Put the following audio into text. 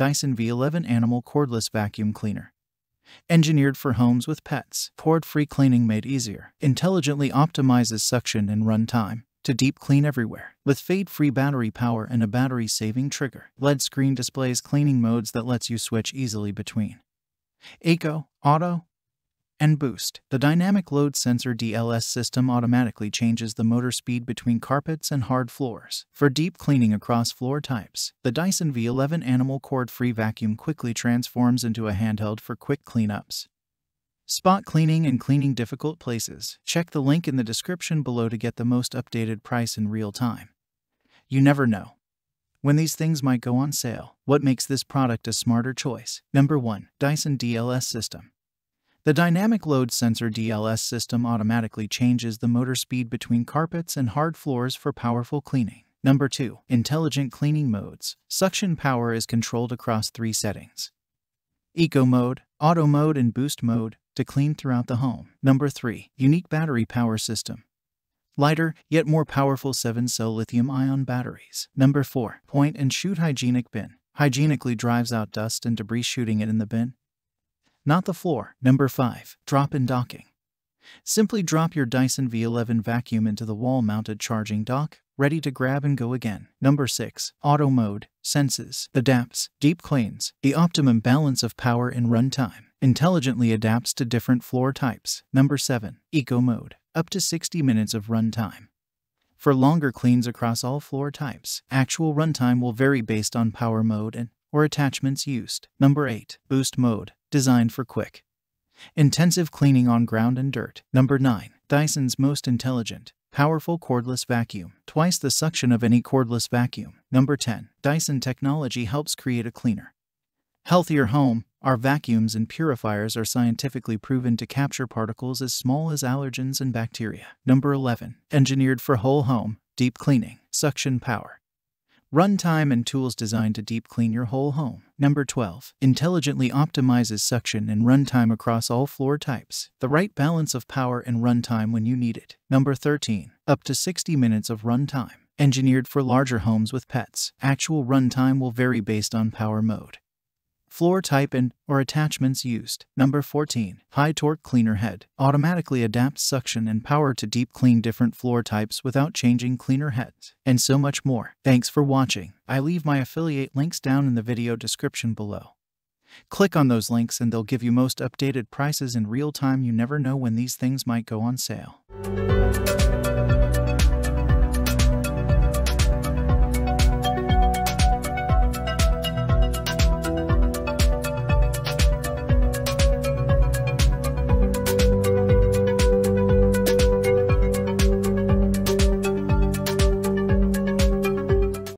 Dyson V11 Animal Cordless Vacuum Cleaner. Engineered for homes with pets, cord free cleaning made easier, intelligently optimizes suction and run time to deep clean everywhere. With fade-free battery power and a battery-saving trigger, LED screen displays cleaning modes that lets you switch easily between. Eco, Auto, and boost. The dynamic load sensor DLS system automatically changes the motor speed between carpets and hard floors. For deep cleaning across floor types, the Dyson V11 animal cord-free vacuum quickly transforms into a handheld for quick cleanups. Spot cleaning and cleaning difficult places. Check the link in the description below to get the most updated price in real time. You never know when these things might go on sale. What makes this product a smarter choice? Number 1. Dyson DLS System the dynamic load sensor DLS system automatically changes the motor speed between carpets and hard floors for powerful cleaning. Number 2. Intelligent Cleaning Modes Suction power is controlled across three settings. Eco mode, Auto mode and Boost mode to clean throughout the home. Number 3. Unique Battery Power System Lighter, yet more powerful 7-cell lithium-ion batteries. Number 4. Point and Shoot Hygienic Bin Hygienically drives out dust and debris shooting it in the bin not the floor. Number 5. Drop in Docking Simply drop your Dyson V11 vacuum into the wall-mounted charging dock, ready to grab and go again. Number 6. Auto Mode, Senses, The DAPs, Deep Cleans, the optimum balance of power and runtime, intelligently adapts to different floor types. Number 7. Eco Mode. Up to 60 minutes of runtime. For longer cleans across all floor types, actual runtime will vary based on power mode and or attachments used. Number 8. Boost Mode designed for quick, intensive cleaning on ground and dirt. Number 9. Dyson's most intelligent, powerful cordless vacuum, twice the suction of any cordless vacuum. Number 10. Dyson technology helps create a cleaner, healthier home. Our vacuums and purifiers are scientifically proven to capture particles as small as allergens and bacteria. Number 11. Engineered for whole home, deep cleaning, suction power runtime and tools designed to deep clean your whole home. Number 12. Intelligently optimizes suction and runtime across all floor types. The right balance of power and runtime when you need it. Number 13. Up to 60 minutes of runtime. Engineered for larger homes with pets. Actual runtime will vary based on power mode floor type and or attachments used. Number 14. High torque cleaner head. Automatically adapts suction and power to deep clean different floor types without changing cleaner heads. And so much more. Thanks for watching. I leave my affiliate links down in the video description below. Click on those links and they'll give you most updated prices in real time. You never know when these things might go on sale.